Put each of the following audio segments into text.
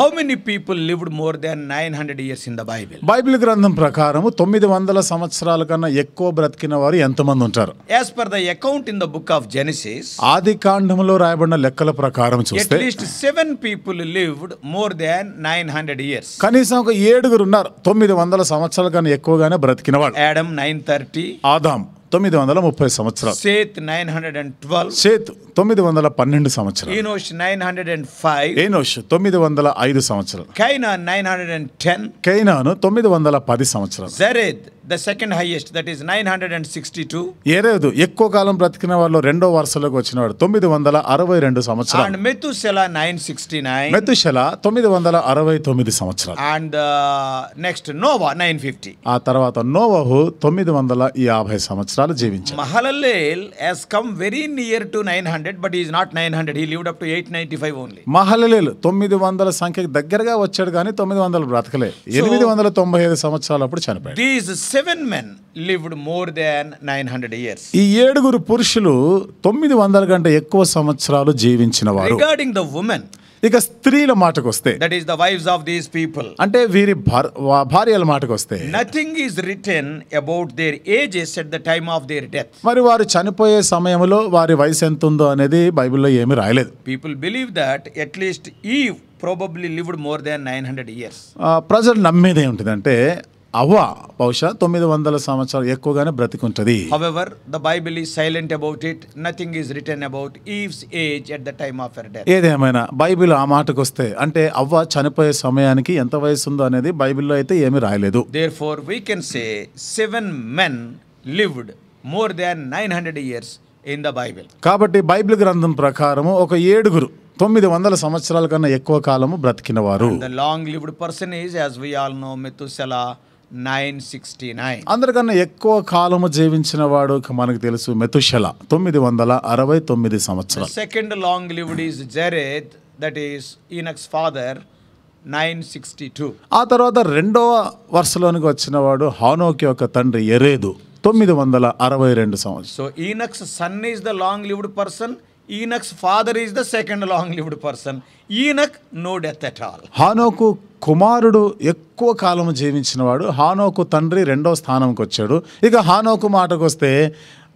How many people lived more than nine hundred years in the Bible Bible గ్రంథం ప్రకారం తొమ్మిది వందల సంవత్సరాల కన్నా ఎక్కువ బ్రతికిన వారు ఎంతమంది ఉంటారు as per the account in the book of Genesis ఆది కాండంలో రాయబడిన లెక్కల ప్రకారం చూస్తే seven people lived more than nine hundred years కనీసం ఒక ఏడుగురు ఉన్నారు తొమ్మిది వందల సంవత్సరాల కన్నా ఎక్కువగానే బ్రతికిన వాళ్ళు యాడమ్ నైన్ థర్టీ ఆదాం తొమ్మిది వందల ముప్పై సంవత్సరాలు Seth nine hundred and twelve Seth తొమ్మిది వందల పన్నెండు సంవత్సరాలు Enosh nine hundred and five Enosh తొమ్మిది వందల ఐదు సంవత్సరాలు Cainan nine hundred and ten కైనాను తొమ్మిది వందల పది సంవత్సరాలు Jared the second highest that is nine hundred and sixty two ఏరేదు ఎక్కువ కాలం బ్రతికిన వాళ్ళు రెండో వరుసలోకి వాడు తొమ్మిది వందల అరవై రెండు సంవత్సరాలు and Methuselah nine sixty nine Methuselah తొమ్మిది వందల అరవై తొమ్మిది సంవత్సరాలు and next uh, Noah nine fifty ఆ తర్వాత నోవాహు తొమ్మిది వందల యాభై సంవత్సరాలు సంవత్సరాలు జీవించారు Mahalalel has come very near to nine hundred but is not nine hundred he lived up to eight ninety five only Mahalalel తొమ్మిది వందల సంఖ్యకి దగ్గరగా వచ్చాడు కానీ తొమ్మిది వందలు బ్రతకలే ఎనిమిది వందల తొంభై ఐదు సంవత్సరాలు అప్పుడు చనిపోయాడు these seven men lived more than nine hundred years ఈ ఏడుగురు పురుషులు తొమ్మిది వందల కంటే ఎక్కువ సంవత్సరాలు జీవించిన వారు రిగార్డింగ్ ద ఉమెన్ ఇక స్త్రీల మాటకు వస్తే that is the wifes of these people అంటే వీరి భార్యల మాటకు వస్తే nothing is return about their age at the time of their death మరి వారు చనిపోయే సమయంలో వారి వయసు ఎంత ఉందో అనేది బైబిల్లో ఏమి రాయలేదు people believe that at least Eve probably lived more than nine hundred years ప్రజలు నమ్మేది ఏముంటుందంటే అవ్వ బహుశా తొమ్మిది వందల సంవత్సరాలు ఎక్కువగానే బ్రతికుంటది however the Bible is silent about it nothing is return about Eve's age at the time of death ఏదేమైనా బైబిల్ ఆ మాటకు వస్తే అంటే అవ్వ చనిపోయే సమయానికి ఎంత వయసు ఉందో అనేది బైబిల్లో అయితే ఏమీ రాయలేదు therefore we can say seven men lived more than nine hundred years in the Bible కాబట్టి బైబిల్ గ్రంథం ప్రకారము ఒక ఏడుగురు తొమ్మిది వందల సంవత్సరాల కన్నా ఎక్కువ కాలము బ్రతికిన వారు the long lived person is as we all know Methuselah nine sixty nine అందరికన్నా ఎక్కువ కాలము జీవించిన వాడు మనకు తెలుసు మెతుషల తొమ్మిది వందల అరవై తొమ్మిది సంవత్సరాలు second long lived is Jared that is Enoch's father nine sixty two ఆ తర్వాత రెండవ వరుసలోనికి వచ్చిన వాడు హానోకి యొక్క తండ్రి ఎరేదు తొమ్మిది వందల అరవై రెండు సంవత్సరం so Enoch's son is the long lived person Enoch's father is the second long lived person Enoch no death at all హానోకు కుమారుడు ఎక్కువ కాలం జీవించినవాడు హానోకు తండ్రి రెండో స్థానంకి వచ్చాడు ఇక హానోకు మాటకు వస్తే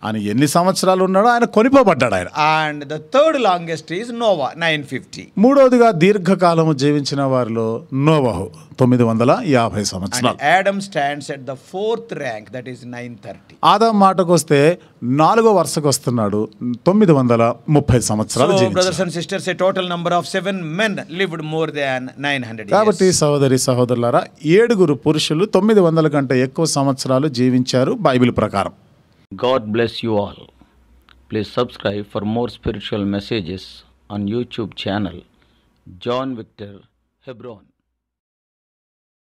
ఆయన ఎన్ని సంవత్సరాలు ఉన్నాడో ఆయన కొనిపోబడ్డాడు ఆయన and the third longest is Noah nine fifty మూడోదిగా దీర్ఘకాలము జీవించిన వారిలో నోవాహు తొమ్మిది వందల యాభై సంవత్సరాలు Adam stands at the fourth rank that is nine thirty ఆదాం మాటకు వస్తే నాలుగో వరుసకు వస్తున్నాడు తొమ్మిది వందల ముప్పై సంవత్సరాలు brothers and sisters a total number of seven men lived more than nine hundred కాబట్టి సహోదరి సహోదరులారా ఏడుగురు పురుషులు తొమ్మిది వందల కంటే ఎక్కువ సంవత్సరాలు జీవించారు బైబిల్ ప్రకారం God bless you all. Please subscribe for more spiritual messages on YouTube channel John Victor Hebron.